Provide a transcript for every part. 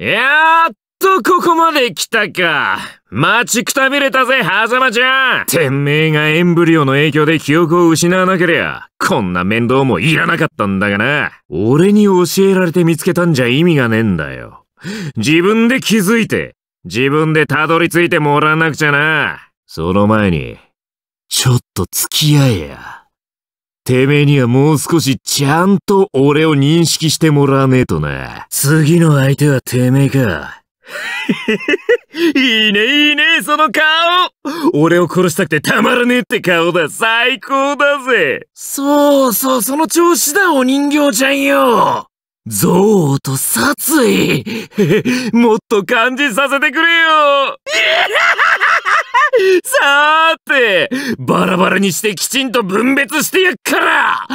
やっとここまで来たか。待ちくたびれたぜ、狭間ちゃん。てめえがエンブリオの影響で記憶を失わなけりゃ、こんな面倒もいらなかったんだがな。俺に教えられて見つけたんじゃ意味がねえんだよ。自分で気づいて、自分でたどり着いてもらわなくちゃな。その前に、ちょっと付き合えや。てめえにはもう少しちゃんと俺を認識してもらわねえとな。次の相手はてめえか。いいねいいねその顔俺を殺したくてたまらねえって顔だ最高だぜそうそうその調子だお人形ちゃんよ憎悪と殺意 もっと感じさせてくれよ さーて、バラバラにしてきちんと分別してやっから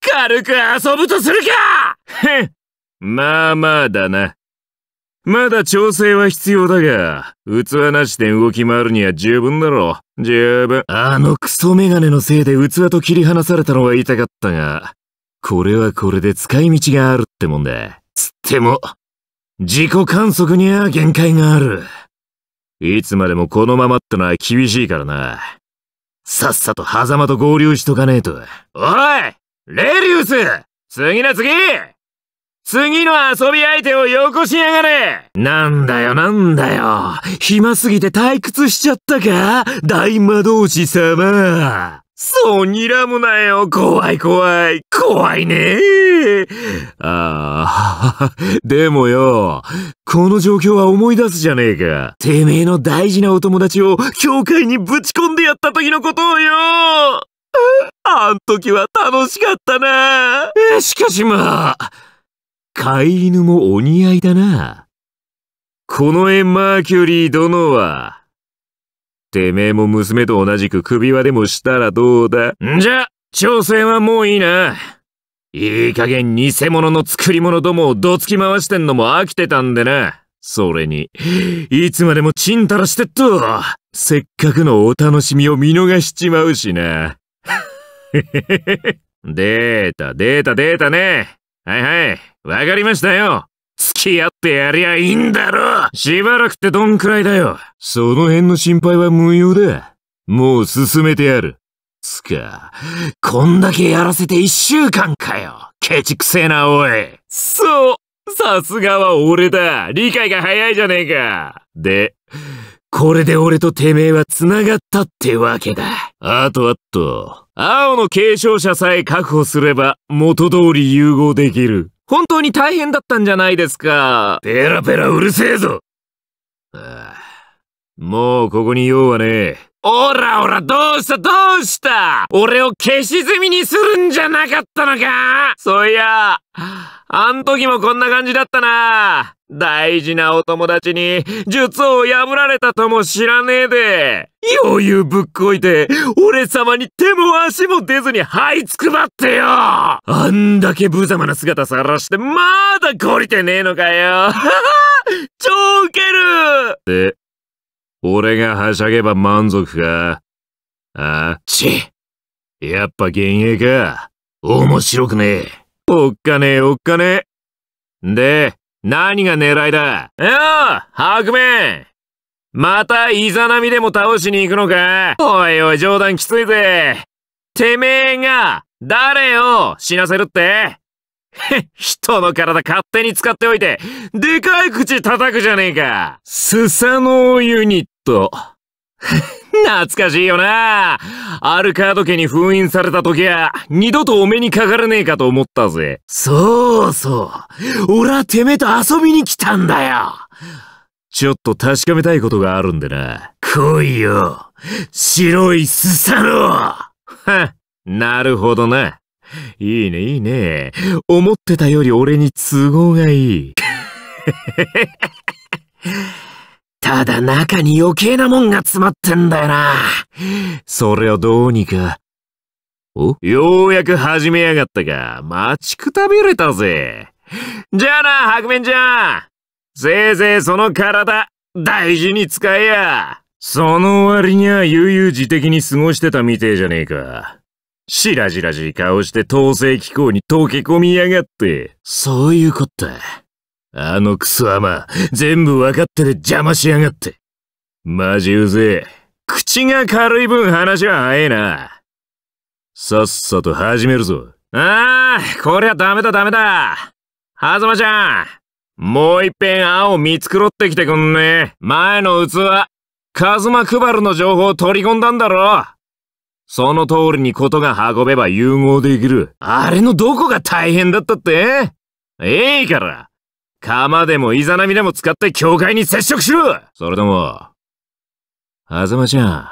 軽く遊ぶとするかへまあまあだな。まだ調整は必要だが、器なしで動き回るには十分だろう。十分。あのクソメガネのせいで器と切り離されたのは痛かったが、これはこれで使い道があるってもんだ。つっても、自己観測には限界がある。いつまでもこのままってのは厳しいからな。さっさと狭間と合流しとかねえと。おいレリウス次の次次の遊び相手をよこしやがれなんだよなんだよ暇すぎて退屈しちゃったか大魔導士様そう睨むなよ。怖い怖い。怖いねああ、でもよ、この状況は思い出すじゃねえか。てめえの大事なお友達を教会にぶち込んでやった時のことをよあん時は楽しかったなえ、しかしまあ、飼い犬もお似合いだな。この絵マーキュリー殿は、てめえも娘と同じく首輪でもしたらどうだんじゃ、挑戦はもういいな。いい加減偽物の作り物どもをどつき回してんのも飽きてたんでな。それに、いつまでもチンタラしてっと、せっかくのお楽しみを見逃しちまうしな。データ、データ、データね。はいはい、わかりましたよ。付き合ってやりゃいいんだろしばらくってどんくらいだよその辺の心配は無用だ。もう進めてやる。つか、こんだけやらせて一週間かよ。ケチくせえな、おい。そうさすがは俺だ理解が早いじゃねえかで、これで俺とてめえは繋がったってわけだ。あとあと、青の継承者さえ確保すれば元通り融合できる。本当に大変だったんじゃないですか。ペラペラうるせえぞ。ああ、もうここに用はねえ。おらおら、どうしたどうした俺を消し済みにするんじゃなかったのかそういや、あん時もこんな感じだったな。大事なお友達に術を破られたとも知らねえで、余裕ぶっこいて、俺様に手も足も出ずに這いつくばってよあんだけ無様な姿さらしてまだ懲りてねえのかよ 超ウケるで、俺がはしゃげば満足かあちやっぱ幻影か。面白くねえ。おっかねえおっかねえ。で、何が狙いだよあ、白面またイザナミでも倒しに行くのかおいおい冗談きついぜ。てめえが、誰を死なせるって 人の体勝手に使っておいて、でかい口叩くじゃねえか。スサノーユニット。懐かしいよなアルカード家に封印された時は、二度とお目にかからねえかと思ったぜ。そうそう。俺はてめえと遊びに来たんだよ。ちょっと確かめたいことがあるんでな。来いよ。白いスサノー。は、なるほどな。いいね、いいね。思ってたより俺に都合がいい。ただ中に余計なもんが詰まってんだよな。それをどうにか。おようやく始めやがったか。待ちくたびれたぜ。じゃあな、白面ちゃん。せいぜいその体、大事に使えや。その割には悠々自適に過ごしてたみてえじゃねえか。しらじらしい顔して統制機構に溶け込みやがって。そういうこった。あのクソ甘、全部分かってて邪魔しやがって。マジうぜえ。口が軽い分話は早えな。さっさと始めるぞ。ああ、こりゃダメだダメだ。はずまちゃん。もう一遍青見繕ってきてくんね。前の器、カズマ配るの情報取り込んだんだろ。その通りにことが運べば融合できる。あれのどこが大変だったってええから、鎌でもイザナミでも使って教会に接触しろそれとも、狭ざまちゃん、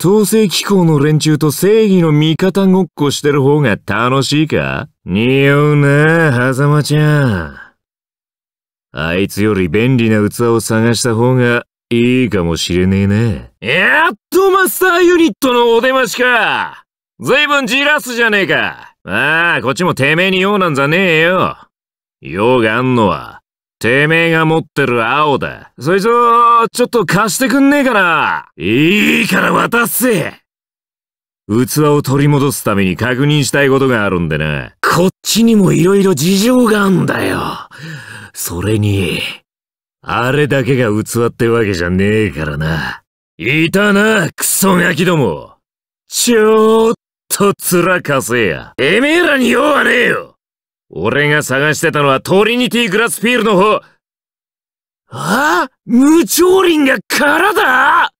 統制機構の連中と正義の味方ごっこしてる方が楽しいか匂うな狭ざまちゃん。あいつより便利な器を探した方がいいかもしれねえね。やっとマスターユニットのお出ましかずいぶんじらすじゃねえかああ、こっちもてめえに用なんざねえよ。用があんのは、てめえが持ってる青だ。そいつを、ちょっと貸してくんねえかないいから渡せ器を取り戻すために確認したいことがあるんでな。こっちにも色々事情があんだよ。それに、あれだけが器ってわけじゃねえからな。いたな、クソガキども。ちょっと辛かせや。てめえらに用はねえよ俺が探してたのはトリニティグラスフィールの方。ああ無調輪が空だ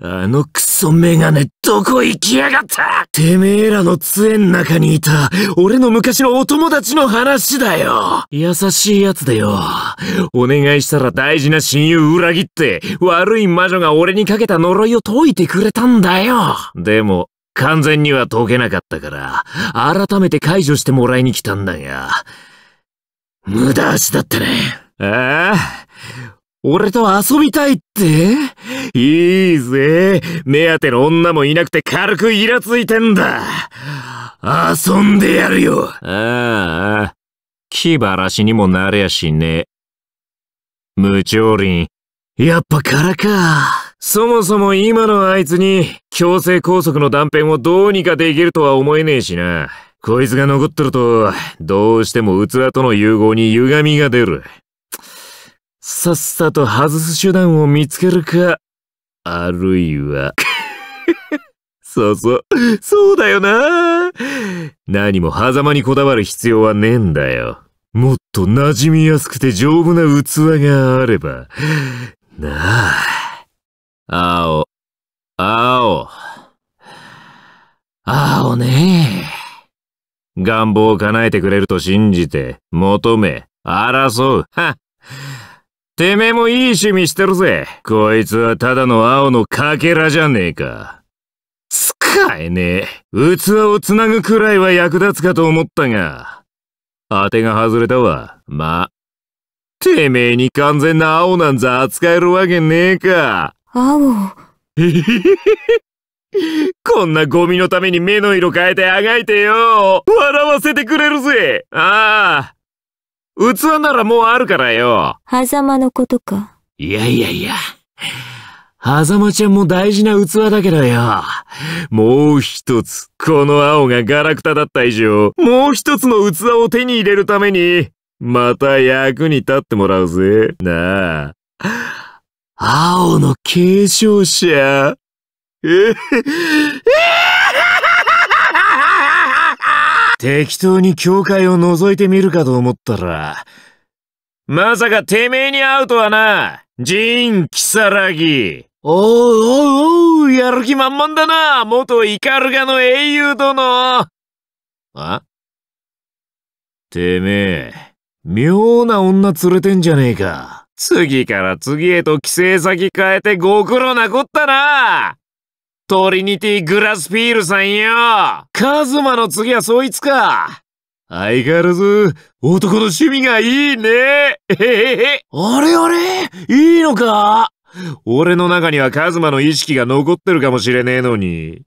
あのクソメガネどこ行きやがったてめえらの杖ん中にいた俺の昔のお友達の話だよ優しい奴でよ。お願いしたら大事な親友裏切って悪い魔女が俺にかけた呪いを解いてくれたんだよ。でも、完全には解けなかったから、改めて解除してもらいに来たんだが、無駄足だったね。ああ、俺と遊びたいっていいぜ。目当ての女もいなくて軽くイラついてんだ。遊んでやるよ。ああ、気晴らしにもなれやしね。無調林。やっぱからか。そもそも今のあいつに強制拘束の断片をどうにかできるとは思えねえしな。こいつが残ってると、どうしても器との融合に歪みが出る。さっさと外す手段を見つけるか、あるいは そうそう、そうだよな。何も狭間にこだわる必要はねえんだよ。もっと馴染みやすくて丈夫な器があれば。なあ。青。青。青ね願望を叶えてくれると信じて、求め、争う。はってめえもいい趣味してるぜ。こいつはただの青のかけらじゃねえか。使えねえ。器をつなぐくらいは役立つかと思ったが。当てが外れたわ。まてめえに完全な青なんざ扱えるわけねえか。青。こんなゴミのために目の色変えてあがいてよ笑わせてくれるぜああ器ならもうあるからよ。狭間のことか。いやいやいや。狭間ちゃんも大事な器だけどよ。もう一つ、この青がガラクタだった以上、もう一つの器を手に入れるために、また役に立ってもらうぜ。なあ。青の継承者。え、ええ適当に教会を覗いてみるかと思ったら、まさかてめえに会うとはな、ジン・キサラギ。おうおうおう、やる気満々だな、元イカルガの英雄殿。あてめえ、妙な女連れてんじゃねえか。次から次へと帰省先変えてご苦労なこったなトリニティ・グラスフィールさんよカズマの次はそいつか相変わらず、男の趣味がいいねえへへへあれあれいいのか俺の中にはカズマの意識が残ってるかもしれねえのに。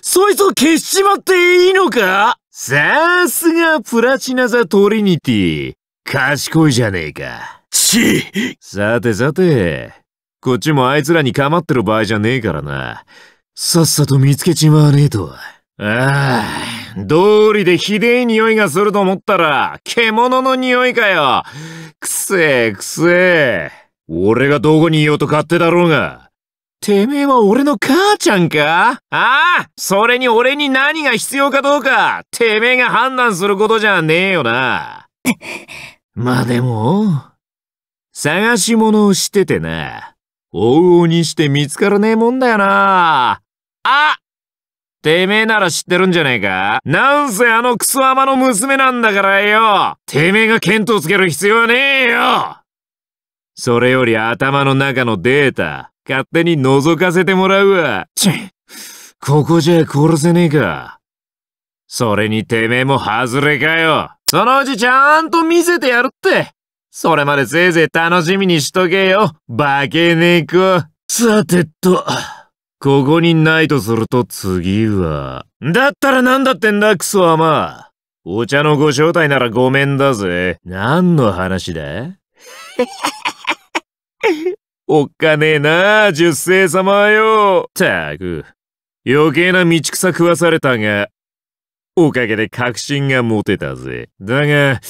そいつを消しちまっていいのかさすがプラチナザトリニティ。賢いじゃねえか。ちさてさて。こっちもあいつらに構ってる場合じゃねえからな。さっさと見つけちまわねえと。ああ、道理でひでえ匂いがすると思ったら、獣の匂いかよ。くせえくせえ。俺がどこにいようと勝手だろうが。てめえは俺の母ちゃんかああそれに俺に何が必要かどうか、てめえが判断することじゃねえよな。まあでも、探し物をしててな。往々にして見つからねえもんだよな。あてめえなら知ってるんじゃねえかなんせあのクソアマの娘なんだからよてめえが見当つける必要はねえよそれより頭の中のデータ、勝手に覗かせてもらうわ。チッここじゃ殺せねえか。それにてめえも外れかよ。そのうちちゃんと見せてやるって。それまでせいぜい楽しみにしとけよ。化け猫。さてと。ここにないとすると次は。だったらなんだってんだ、クソアマ。お茶のご招待ならごめんだぜ。何の話だ おっかねえなあ、十世様よ。たく、余計な道草食わされたが、おかげで確信が持てたぜ。だが、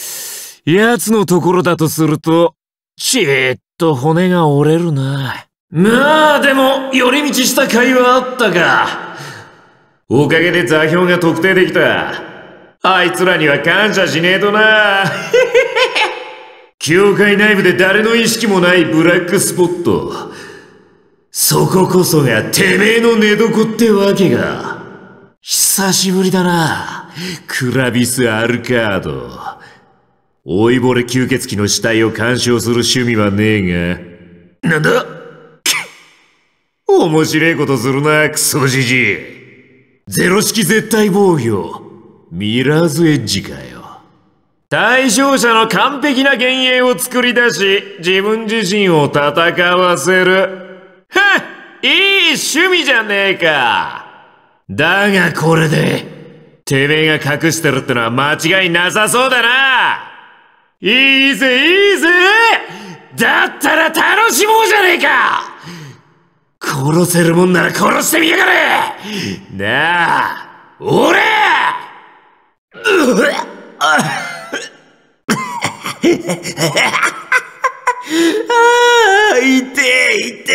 奴のところだとすると、ちーっと骨が折れるな。まあでも、寄り道した甲斐はあったか。おかげで座標が特定できた。あいつらには感謝しねえとな。教会内部で誰の意識もないブラックスポット。そここそがてめえの寝床ってわけが。久しぶりだな。クラビス・アルカード。老いぼれ吸血鬼の死体を鑑賞する趣味はねえが。なんだ超面白いことするな、クソじじい。ゼロ式絶対防御。ミラーズエッジかよ。対象者の完璧な幻影を作り出し、自分自身を戦わせる。はっいい趣味じゃねえかだがこれで、てめえが隠してるってのは間違いなさそうだないいぜいいぜだったら楽しもうじゃねえか殺せるもんなら殺してみやがれなあ、俺ああ、痛え、痛え。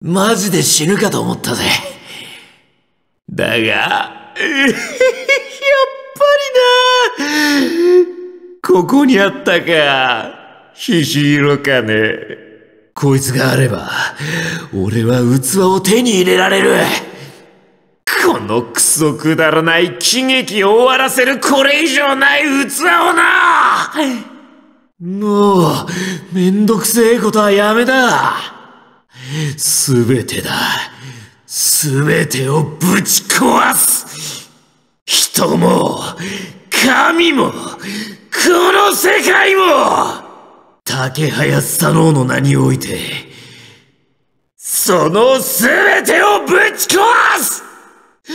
マジで死ぬかと思ったぜ。だが、やっぱりな。ここにあったか。ひしひろかね。こいつがあれば、俺は器を手に入れられる。このクソくだらない喜劇を終わらせるこれ以上ない器をなもう、めんどくせえことはやめだ。すべてだ。すべてをぶち壊す。人も、神も、この世界も竹林佐脳の名において、その全てをぶち壊す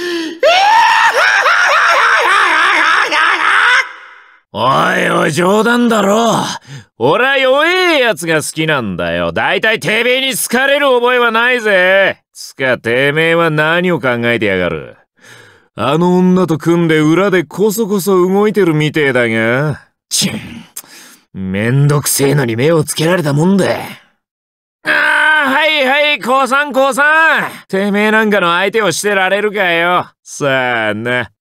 おいおい、冗談だろ。俺は弱え奴が好きなんだよ。だいたいてめえに好かれる覚えはないぜ。つか、てめえは何を考えてやがる。あの女と組んで裏でこそこそ動いてるみてえだが。チン。めんどくせえのに目をつけられたもんだ。ああ、はいはい、降参降参てめえなんかの相手をしてられるかよ。さあな。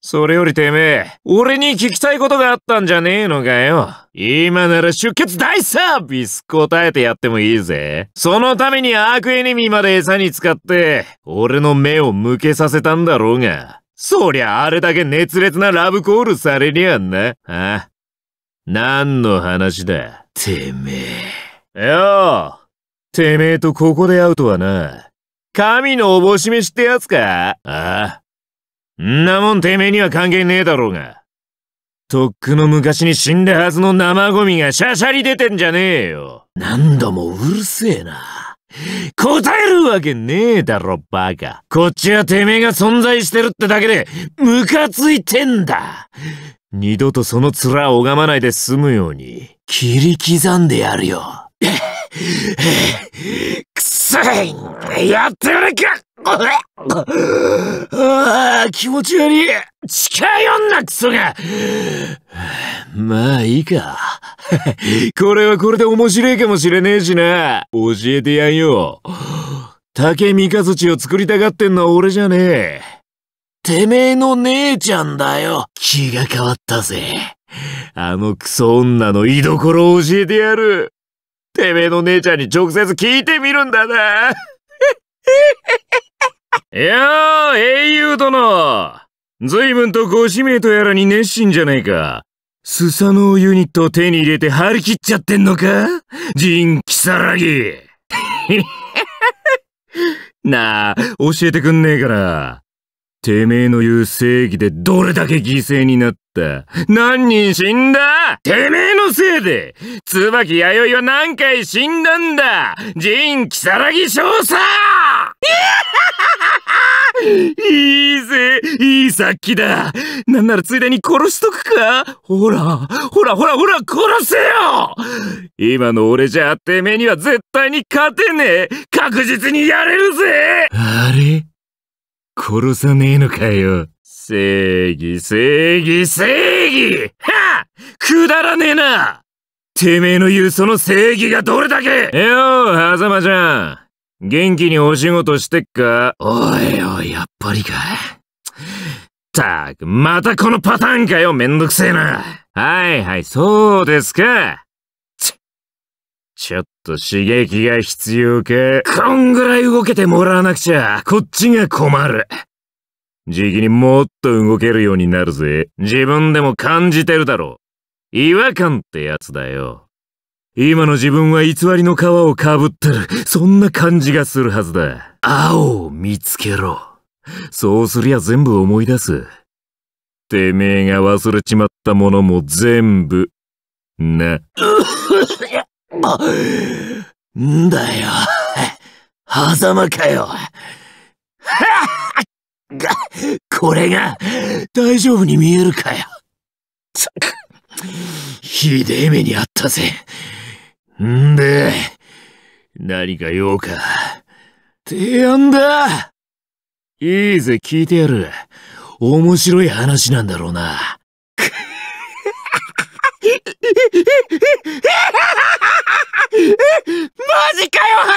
それよりてめえ、俺に聞きたいことがあったんじゃねえのかよ。今なら出血大サービス答えてやってもいいぜ。そのために悪エネミーまで餌に使って、俺の目を向けさせたんだろうが。そりゃあれだけ熱烈なラブコールされりゃな。ああ何の話だてめえ。よてめえとここで会うとはな。神のおぼし飯ってやつかああ。んなもんてめえには関係ねえだろうが。とっくの昔に死んだはずの生ゴミがシャシャリ出てんじゃねえよ。何度もうるせえな。答えるわけねえだろ、バカ。こっちはてめえが存在してるってだけで、ムカついてんだ。二度とその面を拝まないで済むように、切り刻んでやるよ。くそいやってやるかああ、気持ち悪い近い女クソがまあいいか。これはこれで面白いかもしれねえしな。教えてやんよ。竹三日土を作りたがってんのは俺じゃねえ。てめえの姉ちゃんだよ。気が変わったぜ。あのクソ女の居所を教えてやる。てめえの姉ちゃんに直接聞いてみるんだな。い やあ、英雄殿。随分とご使命とやらに熱心じゃねえか。スサノオユニットを手に入れて張り切っちゃってんのか人気さらぎ。なあ、教えてくんねえから。てめえの言う正義でどれだけ犠牲になった何人死んだてめえのせいで椿弥生は何回死んだんだ仁木更木少佐 いいぜいい殺気だなんならついでに殺しとくかほら、ほらほらほら殺せよ今の俺じゃてめえには絶対に勝てねえ確実にやれるぜあれ殺さねえのかよ。正義、正義、正義はくだらねえなてめえの言うその正義がどれだけよう、狭間ちゃん。元気にお仕事してっかおいおい、やっぱりか。ったく、またこのパターンかよ、めんどくせえな。はいはい、そうですか。ちょっと刺激が必要か。こんぐらい動けてもらわなくちゃ、こっちが困る。時期にもっと動けるようになるぜ。自分でも感じてるだろう。違和感ってやつだよ。今の自分は偽りの皮をかぶってる。そんな感じがするはずだ。青を見つけろ。そうすりゃ全部思い出す。てめえが忘れちまったものも全部、な。あ、んだよ。狭間かよ。はが、これが、大丈夫に見えるかよ。ひでえ目にあったぜ。んで、何か用か。提案だいいぜ、聞いてやる。面白い話なんだろうな。えマジかよ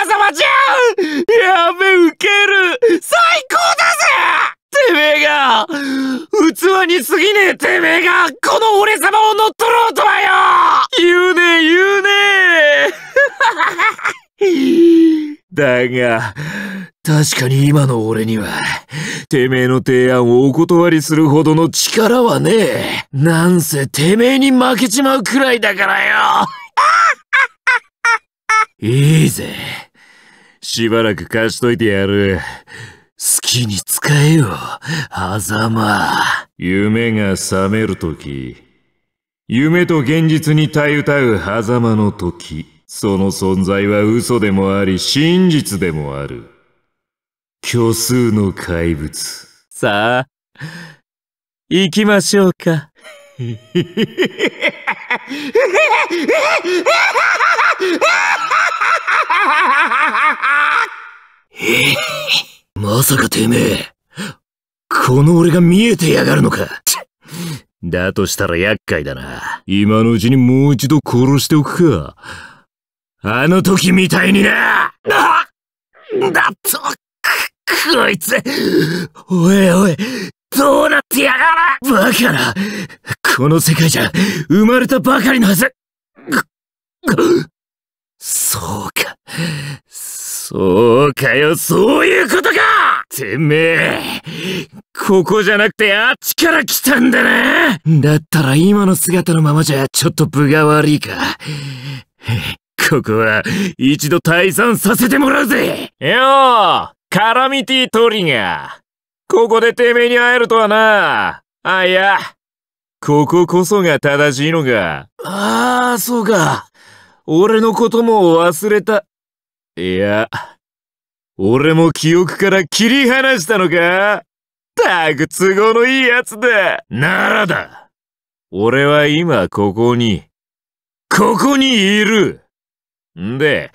狭間ちゃんやべウケる最高だぜてめえが器に過ぎねえてめえがこの俺様を乗っ取ろうとはよ言うねえ言うねえだが、確かに今の俺には、てめえの提案をお断りするほどの力はねえ。なんせてめえに負けちまうくらいだからよ。いいぜ。しばらく貸しといてやる。好きに使えよ、狭間。夢が覚めるとき、夢と現実にたゆたう狭間のとき、その存在は嘘でもあり、真実でもある。虚数の怪物。さあ、行きましょうか。まさかてめえ、この俺が見えてやがるのか。だとしたら厄介だな。今のうちにもう一度殺しておくか。あの時みたいにななだと、こいつおいおい、どうなってやがらバカなこの世界じゃ生まれたばかりのはずそうか。そうかよ、そういうことかてめえ、ここじゃなくてあっちから来たんだなだったら今の姿のままじゃちょっと分が悪いか。ここは一度退散させてもらうぜよカラミティトリガーここでてめえに会えるとはな。あ、いや。こここそが正しいのか。ああ、そうか。俺のことも忘れた。いや、俺も記憶から切り離したのかたく都合のいいやつだ。ならだ。俺は今ここに、ここにいる。んで、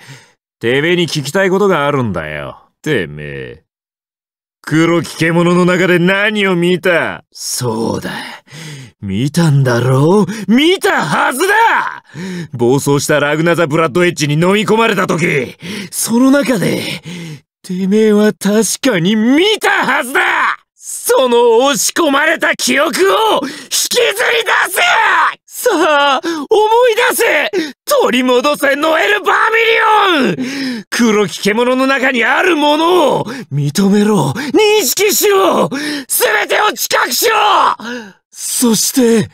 てめえに聞きたいことがあるんだよ。てめえ。黒き獣の中で何を見たそうだ。見たんだろう見たはずだ暴走したラグナザ・ブラッドエッジに飲み込まれた時、その中で、てめえは確かに見たはずだその押し込まれた記憶を引きずり出せさあ、思い出せ取り戻せノエル・バーミリオン黒き獣の中にあるものを認めろ認識しろすべてを知覚しろそして、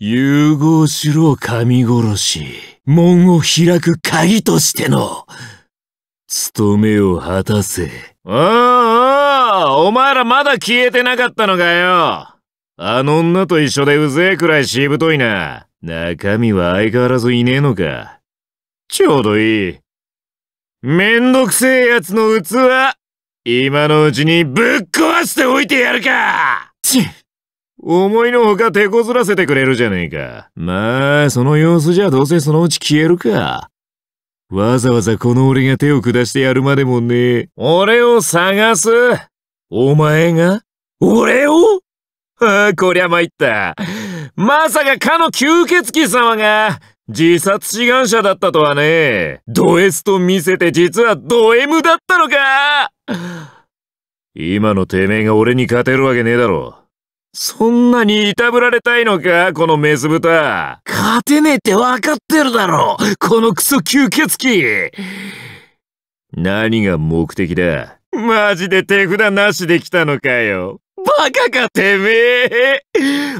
融合しろ神殺し。門を開く鍵としての、務めを果たせ。ああ、お前らまだ消えてなかったのかよ。あの女と一緒でうぜえくらいしぶといな。中身は相変わらずいねえのか。ちょうどいい。めんどくせえ奴の器今のうちにぶっ壊しておいてやるかち思いのほか手こずらせてくれるじゃねえか。まあ、その様子じゃどうせそのうち消えるか。わざわざこの俺が手を下してやるまでもねえ。俺を探すお前が俺をああ、こりゃ参った。まさかかの吸血鬼様が、自殺志願者だったとはね。ド S と見せて実はド M だったのか今のてめえが俺に勝てるわけねえだろ。そんなにいたぶられたいのかこのメス豚。勝てねえってわかってるだろこのクソ吸血鬼何が目的だマジで手札なしで来たのかよ。バカかてめえ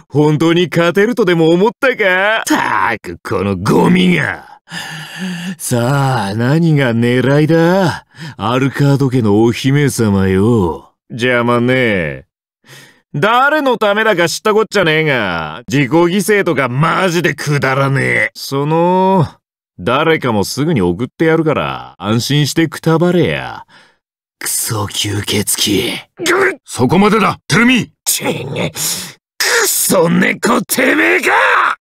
本当に勝てるとでも思ったかたくこのゴミがさあ、何が狙いだアルカード家のお姫様よ。邪魔ねえ。誰のためだか知ったこっちゃねえが、自己犠牲とかマジでくだらねえ。その、誰かもすぐに送ってやるから、安心してくたばれや。クソ吸血鬼。そこまでだ、テルミちげ、クソ猫てめえか